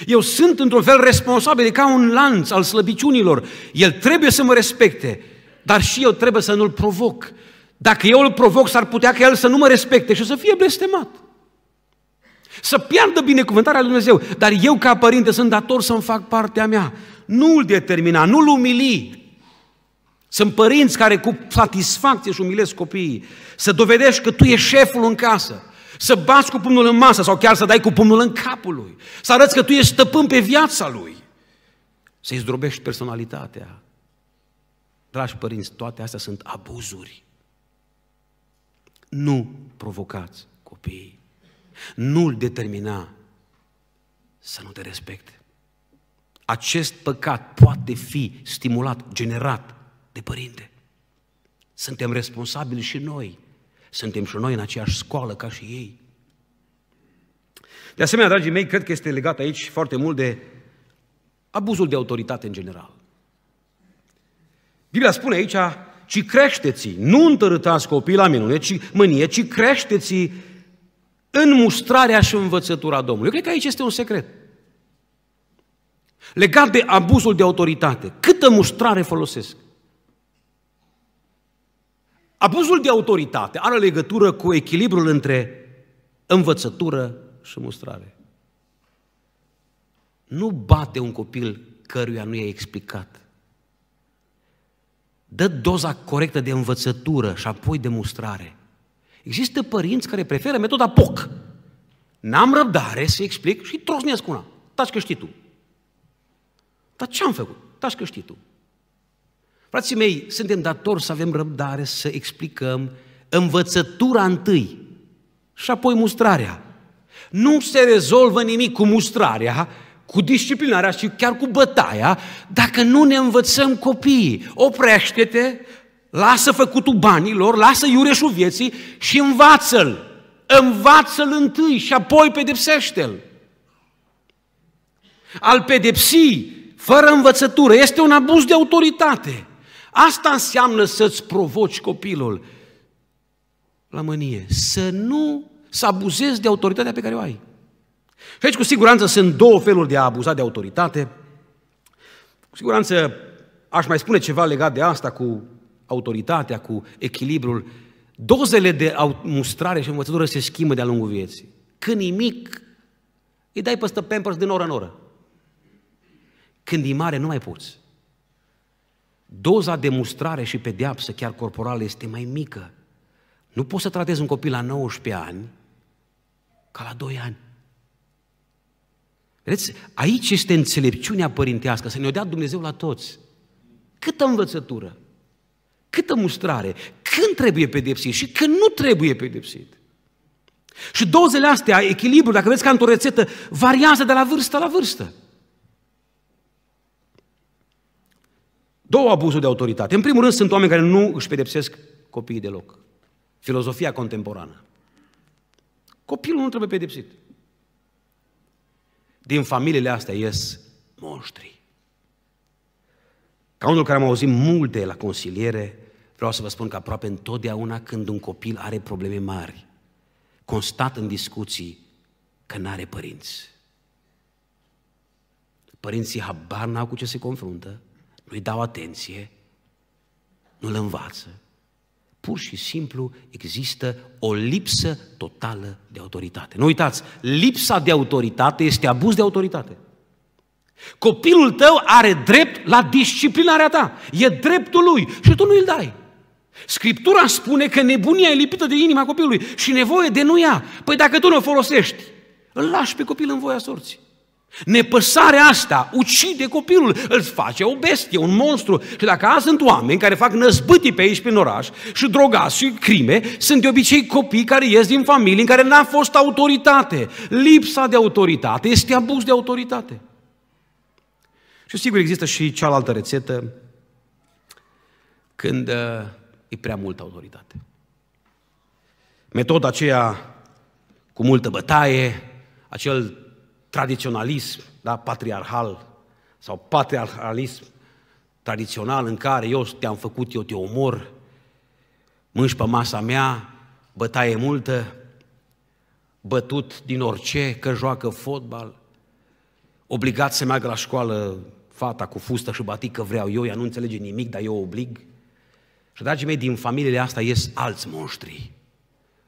Eu sunt într-un fel responsabil, e ca un lanț al slăbiciunilor. El trebuie să mă respecte, dar și eu trebuie să nu-l provoc. Dacă eu îl provoc, s-ar putea ca el să nu mă respecte și să fie blestemat. Să piardă binecuvântarea lui Dumnezeu. Dar eu, ca părinte, sunt dator să-mi fac partea mea. Nu l determina, nu-l umili. Sunt părinți care cu satisfacție își umilesc copiii. Să dovedești că tu ești șeful în casă. Să bați cu pumnul în masă sau chiar să dai cu pumnul în capul lui. Să arăți că tu ești stăpân pe viața lui. Să-i zdrobești personalitatea. Dragi părinți, toate astea sunt abuzuri. Nu provocați copiii. Nu-l determina să nu te respecte. Acest păcat poate fi stimulat, generat de părinte. Suntem responsabili și noi suntem și noi în aceeași scoală ca și ei. De asemenea, dragii mei, cred că este legat aici foarte mult de abuzul de autoritate în general. Biblia spune aici, ci creșteți, nu întărâtați copiii la minune, ci mânie, ci creșteți în mustrarea și învățătura Domnului. Eu cred că aici este un secret. Legat de abuzul de autoritate, câtă mustrare folosesc? Abuzul de autoritate are legătură cu echilibrul între învățătură și mustrare. Nu bate un copil căruia nu i-ai explicat. Dă doza corectă de învățătură și apoi de mustrare. Există părinți care preferă metoda POC. N-am răbdare să explic și trosnesc una. Taci că știi tu. Dar ce am făcut? Taci că știi tu. Frații mei, suntem datori să avem răbdare, să explicăm învățătura întâi și apoi mustrarea. Nu se rezolvă nimic cu mustrarea, cu disciplinarea și chiar cu bătaia, dacă nu ne învățăm copiii. Oprește-te, lasă făcutul banilor, lasă iureșul vieții și învață-l. Învață-l întâi și apoi pedepsește-l. Al pedepsii, fără învățătură este un abuz de autoritate. Asta înseamnă să-ți provoci copilul la mânie, să nu să abuzezi de autoritatea pe care o ai. Și aici, cu siguranță, sunt două feluri de a abuza de autoritate. Cu siguranță, aș mai spune ceva legat de asta cu autoritatea, cu echilibrul. Dozele de mustrare și învățătură se schimbă de-a lungul vieții. Când e mic, îi dai peste pampers din oră în oră. Când e mare, nu mai poți doza de mustrare și pedeapsă, chiar corporală, este mai mică. Nu poți să tratezi un copil la 19 ani ca la 2 ani. Vedeți? Aici este înțelepciunea părintească, să ne-o dea Dumnezeu la toți. Câtă învățătură, câtă mustrare, când trebuie pedepsit și când nu trebuie pedepsit. Și dozele astea, echilibru, dacă vreți ca într-o rețetă, variază de la vârstă la vârstă. Două abuzuri de autoritate. În primul rând sunt oameni care nu își pedepsesc copiii deloc. Filozofia contemporană. Copilul nu trebuie pedepsit. Din familiile astea ies monștri. Ca unul care am auzit multe la consiliere, vreau să vă spun că aproape întotdeauna când un copil are probleme mari, constat în discuții că nu are părinți. Părinții habar n-au cu ce se confruntă, nu-i dau atenție, nu-l învață. Pur și simplu există o lipsă totală de autoritate. Nu uitați, lipsa de autoritate este abuz de autoritate. Copilul tău are drept la disciplinarea ta. E dreptul lui și tu nu îl dai. Scriptura spune că nebunia e lipită de inima copilului și nevoie de nu ea. Păi dacă tu nu o folosești, îl lași pe copil în voia sorții. Nepăsarea asta ucide copilul, îl face o bestie, un monstru. Și dacă azi sunt oameni care fac năzbâtii pe aici, prin oraș, și drogați și crime, sunt de obicei copii care ies din familii în care n-a fost autoritate. Lipsa de autoritate este abuz de autoritate. Și sigur există și cealaltă rețetă, când uh, e prea multă autoritate. Metoda aceea cu multă bătaie, acel tradiționalism, da? patriarhal sau patriarhalism tradițional în care eu te-am făcut, eu te omor, mânci pe masa mea, bătaie multă, bătut din orice, că joacă fotbal, obligat să meargă la școală fata cu fustă și că vreau eu, ea nu înțelege nimic, dar eu oblig. Și, dragii mei, din familiile astea ies alți monștri.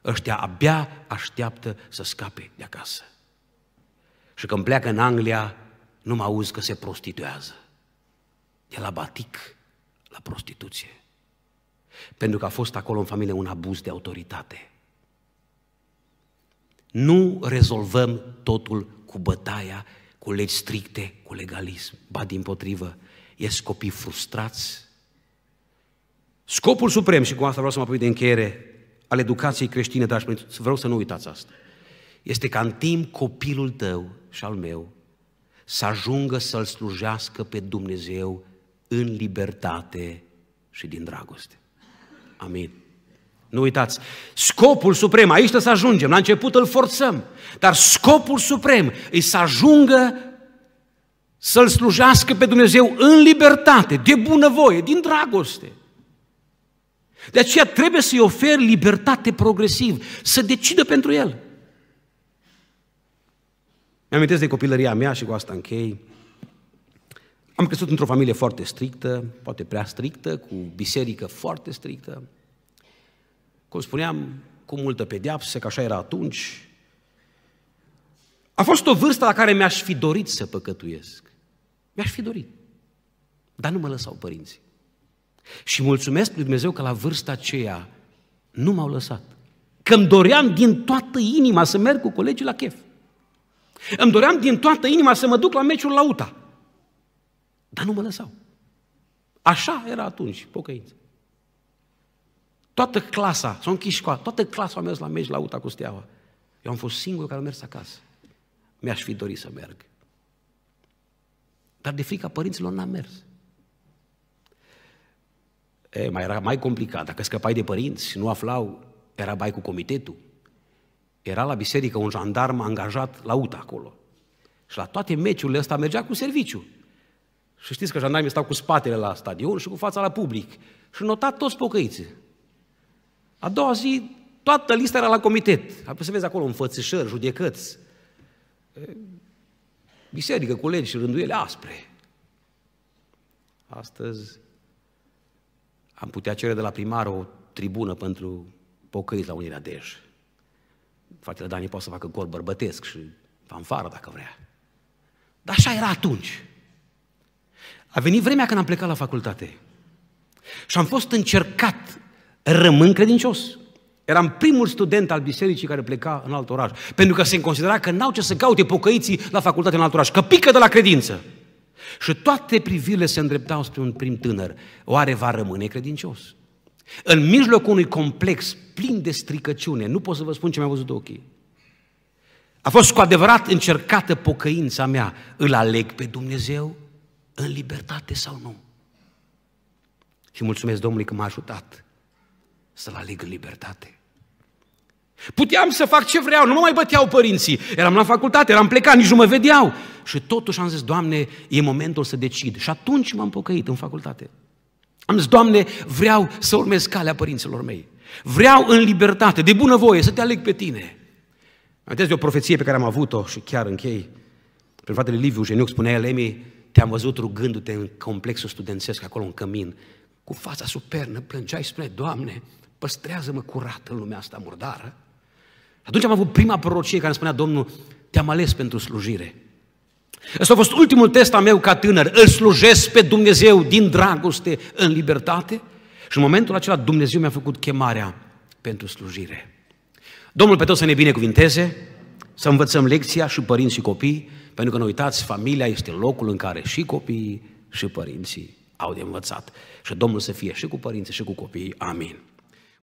Ăștia abia așteaptă să scape de acasă și când pleacă în Anglia, nu mă auzi că se prostituează. De la batic la prostituție. Pentru că a fost acolo în familie un abuz de autoritate. Nu rezolvăm totul cu bătaia, cu legi stricte, cu legalism. Ba din potrivă, ies copii frustrați. Scopul suprem, și cu asta vreau să mă apoi de încheiere, al educației creștine, dragi părinți, vreau să nu uitați asta, este ca în timp copilul tău și al meu, să ajungă să-L slujească pe Dumnezeu în libertate și din dragoste. Amin. Nu uitați, scopul suprem, aici să ajungem, la început îl forțăm, dar scopul suprem e să ajungă să-L slujească pe Dumnezeu în libertate, de bunăvoie, din dragoste. De aceea trebuie să-i oferi libertate progresiv, să decidă pentru El mi am de copilăria mea și cu asta închei. Am crescut într-o familie foarte strictă, poate prea strictă, cu biserică foarte strictă. Cum spuneam, cu multă pedeapsă, că așa era atunci. A fost o vârstă la care mi-aș fi dorit să păcătuiesc. Mi-aș fi dorit. Dar nu mă lăsau părinții. Și mulțumesc lui Dumnezeu că la vârsta aceea nu m-au lăsat. Că îmi doream din toată inima să merg cu colegii la chef. Îmi doream din toată inima să mă duc la meciul la UTA. Dar nu mă lăsau. Așa era atunci, pocăință. Toată clasa, s-a închis școala, toată clasa a mers la meci la UTA cu steaua. Eu am fost singurul care a mers acasă. Mi-aș fi dorit să merg. Dar de frica părinților n-am mers. E, mai era mai complicat. Dacă scăpai de părinți, nu aflau, era bai cu comitetul. Era la biserică un jandarm angajat la UTA acolo. Și la toate meciurile ăsta mergea cu serviciu. Și știți că jandarmii stau cu spatele la stadion și cu fața la public. Și notat toți pocăiții. A doua zi, toată lista era la comitet. Apoi să vezi acolo înfățișări, judecăți. Biserică, colegi și rânduiele aspre. Astăzi am putea cere de la primar o tribună pentru pocăiți la Unirea Dej. Fratele Dani poate să facă cor bărbătesc și fanfară dacă vrea. Dar așa era atunci. A venit vremea când am plecat la facultate. Și am fost încercat. Rămân credincios. Eram primul student al bisericii care pleca în alt oraș. Pentru că se considera că n-au ce să caute pocăiții la facultate în alt oraș. Că pică de la credință. Și toate privirile se îndreptau spre un prim tânăr. Oare va rămâne credincios? În mijlocul unui complex plin de stricăciune, nu pot să vă spun ce mi-a văzut ochii. A fost cu adevărat încercată pocăința mea. Îl aleg pe Dumnezeu în libertate sau nu? Și mulțumesc Domnului că m-a ajutat să-L aleg în libertate. Puteam să fac ce vreau, nu mă mai băteau părinții. Eram la facultate, eram plecat, nici nu mă vedeau. Și totuși am zis, Doamne, e momentul să decid. Și atunci m-am pocăit în facultate. Am zis, Doamne, vreau să urmez calea părinților mei. Vreau în libertate, de voie, să te aleg pe tine. Amintesc de o profeție pe care am avut-o și chiar închei. Prin fratele Liviu Geniuc spunea el, Emi, te-am văzut rugându-te în complexul studențesc, acolo în cămin, cu fața supernă, plângeai și spuneai, Doamne, păstrează-mă curat în lumea asta murdară. Atunci am avut prima prorocie care îmi spunea, Domnul, te-am ales pentru slujire. Ăsta a fost ultimul test al meu ca tânăr. Îl slujesc pe Dumnezeu din dragoste în libertate? Și în momentul acela Dumnezeu mi-a făcut chemarea pentru slujire. Domnul pe toți să ne binecuvinteze, să învățăm lecția și părinți și copii, pentru că nu uitați, familia este locul în care și copiii și părinții au de învățat. Și Domnul să fie și cu părinții și cu copiii. Amin.